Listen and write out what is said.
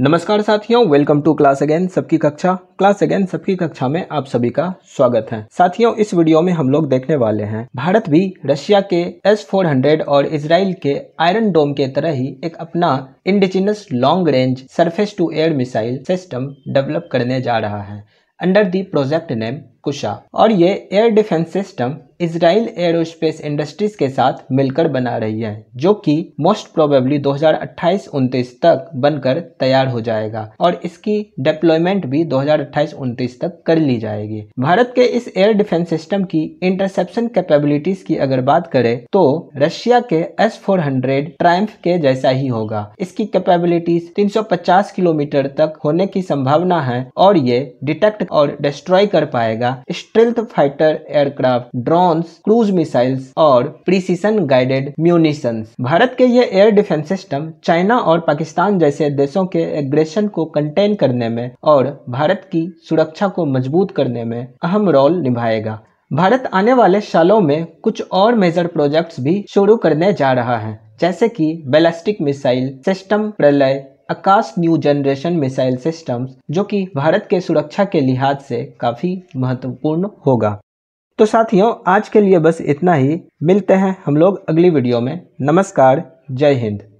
नमस्कार साथियों welcome to class again सबकी कक्षा क्लास अगेन सबकी कक्षा में आप सभी का स्वागत है साथियों इस वीडियो में हम लोग देखने वाले हैं भारत भी रशिया के एस फोर हंड्रेड और इसराइल के आयरन डोम के तरह ही एक अपना indigenous long range surface to air missile system develop करने जा रहा है under the project name Kusha और ये air defence system Israel aerospace industries के साथ मिलकर बना रही है जो कि मोस्ट प्रोबेबली 2028-29 तक बनकर तैयार हो जाएगा और इसकी डिप्लॉयमेंट भी 2028-29 तक कर ली जाएगी भारत के इस एयर डिफेंस सिस्टम की इंटरसेप्शन कैपेबिलिटीज की अगर बात करें तो रशिया के एस फोर हंड्रेड के जैसा ही होगा इसकी कैपेबिलिटीज 350 किलोमीटर तक होने की संभावना है और ये डिटेक्ट और डिस्ट्रॉय कर पाएगा strength fighter aircraft drone cruise missiles और प्रिसीशन गाइडेड म्यूनिशन भारत के ये एयर डिफेंस सिस्टम चाइना और पाकिस्तान जैसे देशों के एग्रेशन को कंटेन करने में और भारत की सुरक्षा को मजबूत करने में अहम रोल निभाएगा भारत आने वाले सालों में कुछ और मेजर प्रोजेक्ट्स भी शुरू करने जा रहा है जैसे कि ballistic missile system Pralay Akash new generation missile systems जो कि भारत के सुरक्षा के लिहाज से काफ़ी महत्वपूर्ण होगा तो साथियों आज के लिए बस इतना ही मिलते हैं हम लोग अगली वीडियो में नमस्कार जय हिंद